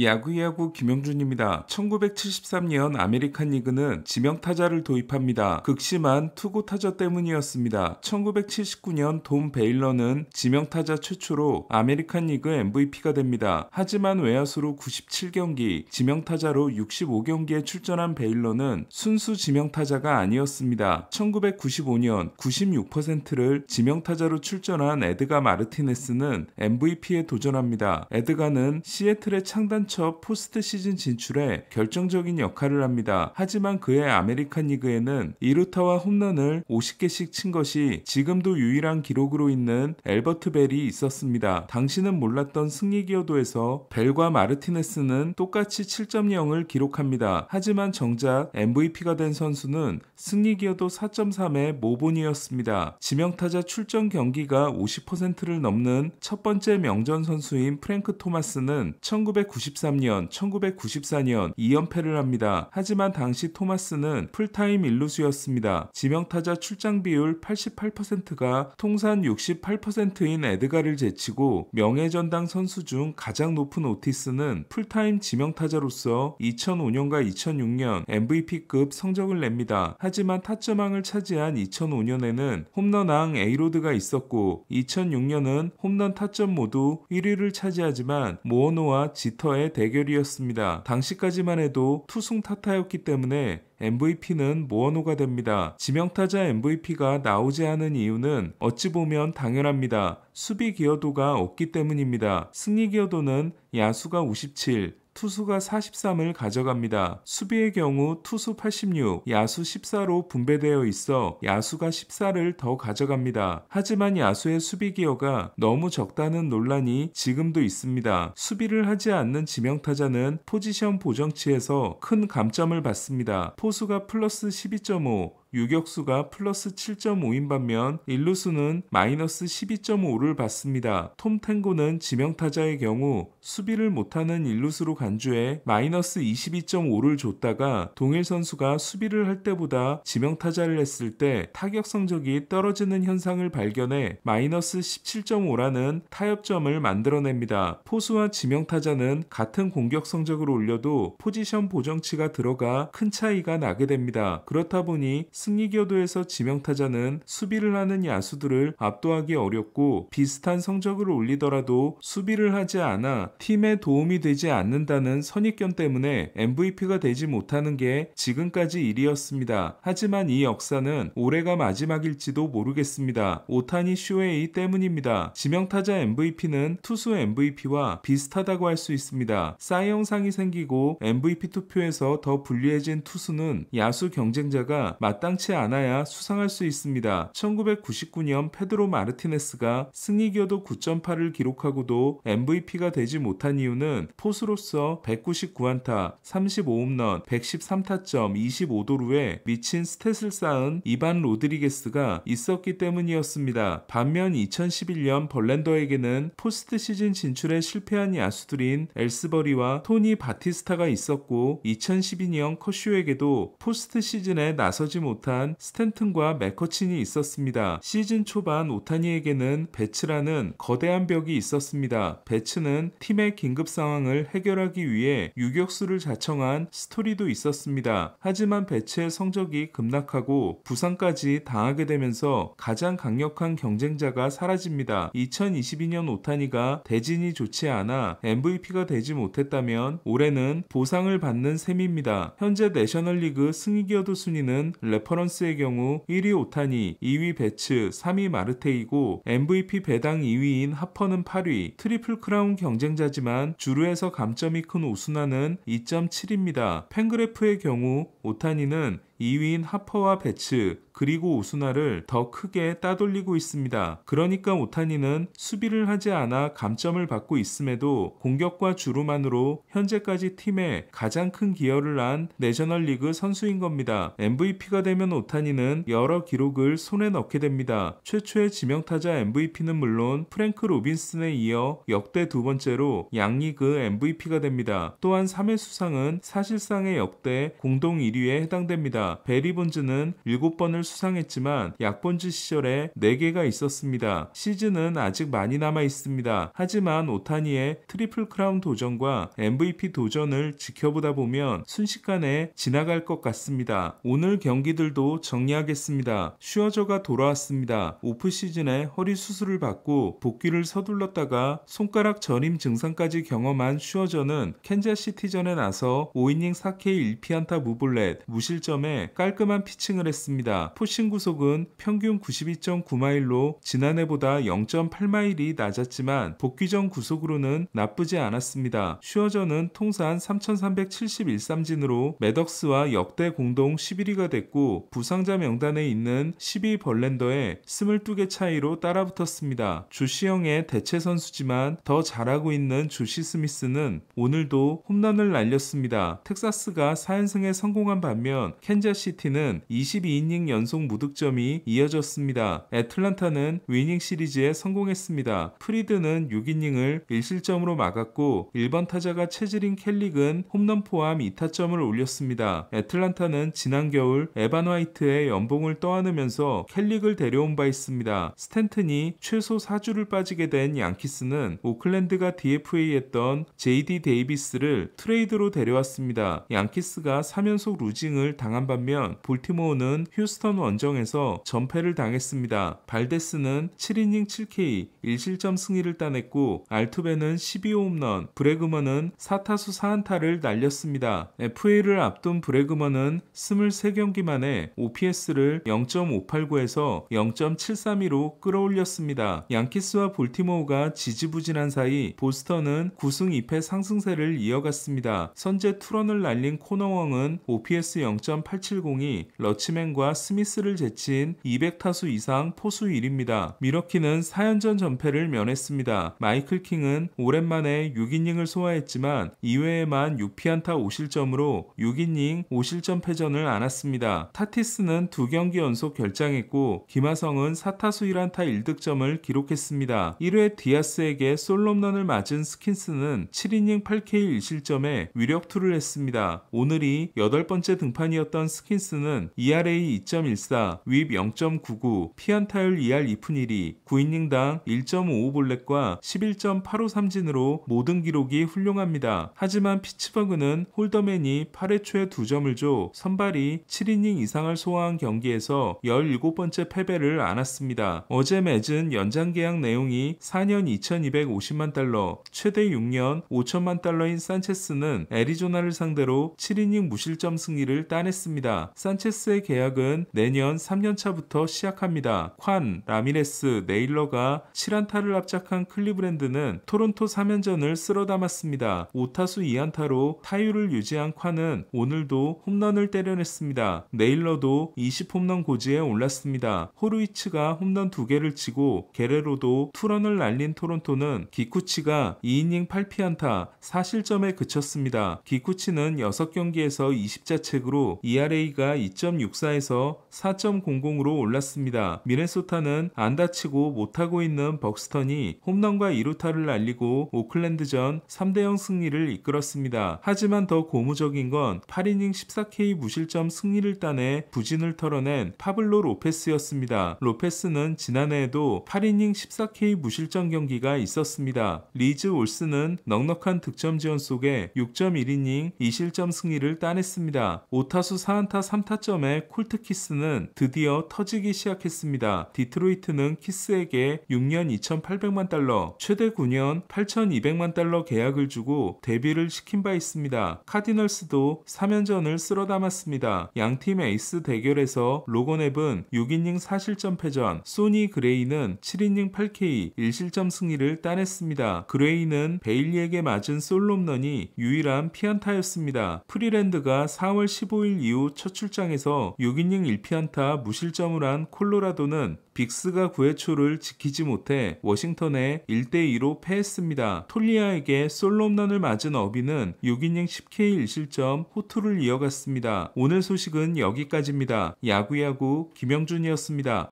야구야구 김영준입니다. 1973년 아메리칸 리그는 지명 타자를 도입합니다. 극심한 투구 타자 때문이었습니다. 1979년 돈 베일러는 지명 타자 최초로 아메리칸 리그 MVP가 됩니다. 하지만 외야수로 97경기, 지명 타자로 65경기에 출전한 베일러는 순수 지명 타자가 아니었습니다. 1995년 96%를 지명 타자로 출전한 에드가 마르티네스는 MVP에 도전합니다. 에드가는 시애틀의 창단 3연첩 포스트 시즌 진출에 결정적인 역할을 합니다. 하지만 그의 아메리칸 리그에는 이루타와 홈런을 50개씩 친 것이 지금도 유일한 기록으로 있는 엘버트 벨이 있었습니다. 당신은 몰랐던 승리 기여도에서 벨과 마르티네스는 똑같이 7.0을 기록합니다. 하지만 정작 MVP가 된 선수는 승리 기여도 4.3의 모본이었습니다. 지명타자 출전 경기가 50%를 넘는 첫 번째 명전 선수인 프랭크 토마스는 1990 1993년, 1994년 2연패를 합니다. 하지만 당시 토마스는 풀타임 일루수였습니다. 지명타자 출장 비율 88%가 통산 68%인 에드가를 제치고 명예전당 선수 중 가장 높은 오티스는 풀타임 지명타자로서 2005년과 2006년 MVP급 성적을 냅니다. 하지만 타점왕을 차지한 2005년에는 홈런왕 에이로드가 있었고 2006년은 홈런 타점 모두 1위를 차지하지만 모어노와 지터의 타타와의 대결이었습니다. 당시까지만 해도 투승 타타였기 때문에 MVP는 모어노가 됩니다. 지명타자 MVP가 나오지 않은 이유는 어찌 보면 당연합니다. 수비 기여도가 없기 때문입니다. 승리 기여도는 야수가 57, 투수가 43을 가져갑니다. 수비의 경우 투수 86, 야수 14로 분배되어 있어 야수가 14를 더 가져갑니다. 하지만 야수의 수비 기여가 너무 적다는 논란이 지금도 있습니다. 수비를 하지 않는 지명타자는 포지션 보정치에서 큰 감점을 받습니다. 포수가 플러스 12.5, 유격수가 플러스 7.5인 반면 일루수는 마이너스 12.5를 받습니다. 톰 탱고는 지명타자의 경우 수비를 못하는 일루수로 간주해 마이너스 22.5를 줬다가 동일 선수가 수비를 할 때보다 지명타자를 했을 때 타격 성적이 떨어지는 현상을 발견해 마이너스 17.5라는 타협점을 만들어냅니다. 포수와 지명타자는 같은 공격 성적을 올려도 포지션 보정치가 들어가 큰 차이가 나게 됩니다. 그렇다 보니 승리교도에서 지명타자는 수비를 하는 야수들을 압도하기 어렵고 비슷한 성적을 올리더라도 수비를 하지 않아 팀에 도움이 되지 않는다는 선입견 때문에 MVP가 되지 못하는 게 지금까지 일이었습니다. 하지만 이 역사는 올해가 마지막일지도 모르겠습니다. 오타니 쇼웨이 때문입니다. 지명타자 MVP는 투수 MVP와 비슷하다고 할 수 있습니다. 사이영상이 생기고 MVP 투표에서 더 불리해진 투수는 야수 경쟁자가 마땅 마땅치 않아야 수상할 수 있습니다. 1999년 페드로 마르티네스가 승리기여도 9.8을 기록하고도 MVP가 되지 못한 이유는 포수로서 199안타, 35홈런, 113타점, 25도루에 미친 스탯을 쌓은 이반 로드리게스가 있었기 때문이었습니다. 반면 2011년 벌렌더에게는 포스트 시즌 진출에 실패한 야수들인 엘스버리와 토니 바티스타가 있었고 2012년 커쇼에게도 포스트 시즌에 나서지 못한 못한 스탠튼과 맥커친이 있었습니다. 시즌 초반 오타니에게는 배츠라는 거대한 벽이 있었습니다. 배츠는 팀의 긴급 상황을 해결하기 위해 유격수를 자청한 스토리도 있었습니다. 하지만 배츠의 성적이 급락하고 부상까지 당하게 되면서 가장 강력한 경쟁자가 사라집니다. 2022년 오타니가 대진이 좋지 않아 MVP가 되지 못했다면 올해는 보상을 받는 셈입니다. 현재 내셔널리그 승리기어도 순위는 레퍼 레퍼런스의 경우 1위 오타니, 2위 배츠 3위 마르테이고 MVP 배당 2위인 하퍼는 8위, 트리플 크라운 경쟁자지만 주루에서 감점이 큰 오수나는 2.7입니다. 펜그래프의 경우 오타니는 2위인 하퍼와 배츠 그리고 우수나를더 크게 따돌리고 있습니다. 그러니까 오타니는 수비를 하지 않아 감점을 받고 있음에도 공격과 주루만으로 현재까지 팀에 가장 큰 기여를 한 내셔널리그 선수인 겁니다. MVP가 되면 오타니는 여러 기록을 손에 넣게 됩니다. 최초의 지명타자 MVP는 물론 프랭크 로빈슨에 이어 역대 두 번째로 양리그 MVP가 됩니다. 또한 3회 수상은 사실상의 역대 공동 1위에 해당됩니다. 베리본즈는 7번을 수상했지만 약본즈 시절에 4개가 있었습니다. 시즌은 아직 많이 남아 있습니다. 하지만 오타니의 트리플 크라운 도전과 MVP 도전을 지켜보다 보면 순식간에 지나갈 것 같습니다. 오늘 경기들도 정리하겠습니다. 슈어저가 돌아왔습니다. 오프 시즌에 허리 수술을 받고 복귀를 서둘렀다가 손가락 전임 증상까지 경험한 슈어저는 캔자시티전에 나서 5이닝 4K 1피안타 무블렛 무실점에 깔끔한 피칭을 했습니다. 포싱 구속은 평균 92.9마일로 지난해보다 0.8마일이 낮았지만 복귀 전 구속으로는 나쁘지 않았습니다. 슈어저는 통산 3,371삼진으로 매덕스와 역대 공동 11위가 됐고 부상자 명단에 있는 12 벌랜더에 22개 차이로 따라붙었습니다. 주시영의 대체 선수지만 더 잘하고 있는 주시 스미스는 오늘도 홈런을 날렸습니다. 텍사스가 4연승에 성공한 반면 캔자 샌프시티는 22이닝 연속 무득점이 이어졌습니다. 애틀란타는 위닝 시리즈에 성공했습니다. 프리드는 6이닝을 1실점으로 막았고 1번 타자가 체질인 켈릭은 홈런 포함 2타점을 올렸습니다. 애틀란타는 지난 겨울 에반 화이트의 연봉을 떠안으면서 켈릭을 데려온 바 있습니다. 스탠튼이 최소 4주를 빠지게 된 양키스는 오클랜드가 DFA했던 JD 데이비스를 트레이드로 데려왔습니다. 양키스가 3연속 루징을 당한 바 반면 볼티모어는 휴스턴 원정에서 전패를 당했습니다. 발데스는 7이닝 7K 1실점 승리를 따냈고 알투베는 12홈런, 브레그먼은 4타수 4안타를 날렸습니다. FA를 앞둔 브레그먼은 23경기 만에 OPS를 0.589에서 0.732로 끌어올렸습니다. 양키스와 볼티모어가 지지부진한 사이 보스턴은 9승 2패 상승세를 이어갔습니다. 선제 투런을 날린 코너왕은 OPS 0.8 870이 러치맨과 스미스를 제친 200타수 이상 포수 1입니다. 미러키는 4연전 전패를 면했습니다. 마이클 킹은 오랜만에 6이닝을 소화했지만 2회에만 6피안타 5실점으로 6이닝 5실점 패전을 안았습니다. 타티스는 2경기 연속 결장했고 김하성은 4타수 1안타 1득점을 기록했습니다. 1회 디아스에게 솔롬런을 맞은 스킨스는 7이닝 8K 1실점에 위력투를 했습니다. 오늘이 8번째 등판이었던 스킨스는 ERA 2.14, 윕 0.99, 피안타율 2할 2푼 1리 9이닝당 1.55볼넷과 11.853진으로 모든 기록이 훌륭합니다. 하지만 피츠버그는 홀더맨이 8회 초에 2점을 줘 선발이 7이닝 이상을 소화한 경기에서 17번째 패배를 안았습니다. 어제 맺은 연장 계약 내용이 4년 2,250만 달러, 최대 6년 5천만 달러인 산체스는 애리조나를 상대로 7이닝 무실점 승리를 따냈습니다. 했습니다. 산체스의 계약은 내년 3년차부터 시작합니다. 콴, 라미레스, 네일러가 7안타를 합작한 클리브랜드는 토론토 3연전을 쓸어 담았습니다. 5타수 2안타로 타율을 유지한 콴은 오늘도 홈런을 때려냈습니다. 네일러도 20홈런 고지에 올랐습니다. 호루이츠가 홈런 2개를 치고 게레로도 투런을 날린 토론토는 기쿠치가 2이닝 8피안타 4실점에 그쳤습니다. 기쿠치는 6경기에서 20자책으로 2할 ERA가 2.64에서 4.00으로 올랐습니다. 미네소타는 안 다치고 못하고 있는 벅스턴이 홈런과 2루타를 날리고 오클랜드전 3대0 승리를 이끌었습니다. 하지만 더 고무적인 건 8이닝 14K 무실점 승리를 따내 부진을 털어낸 파블로 로페스였습니다. 로페스는 지난해에도 8이닝 14K 무실점 경기가 있었습니다. 리즈 올스는 넉넉한 득점 지원 속에 6.1이닝 2실점 승리를 따냈습니다. 5타수 4 4안타 3타점의 콜트키스는 드디어 터지기 시작했습니다. 디트로이트는 키스에게 6년 2,800만 달러, 최대 9년 8,200만 달러 계약을 주고 데뷔를 시킨 바 있습니다. 카디널스도 3연전을 쓸어 담았습니다. 양팀 에이스 대결에서 로건앱은 6이닝 4실점 패전, 소니 그레이는 7이닝 8K 1실점 승리를 따냈습니다. 그레이는 베일리에게 맞은 솔로 홈런이 유일한 피안타였습니다. 프리랜드가 4월 15일 이후 첫 출장에서 6이닝 1피안타 무실점을 한 콜로라도는 빅스가 9회초를 지키지 못해 워싱턴에 1대2로 패했습니다. 톨리아에게 솔로 홈런을 맞은 어비는 6이닝 10K 1실점 호투를 이어갔습니다. 오늘 소식은 여기까지입니다. 야구야구 김영준이었습니다.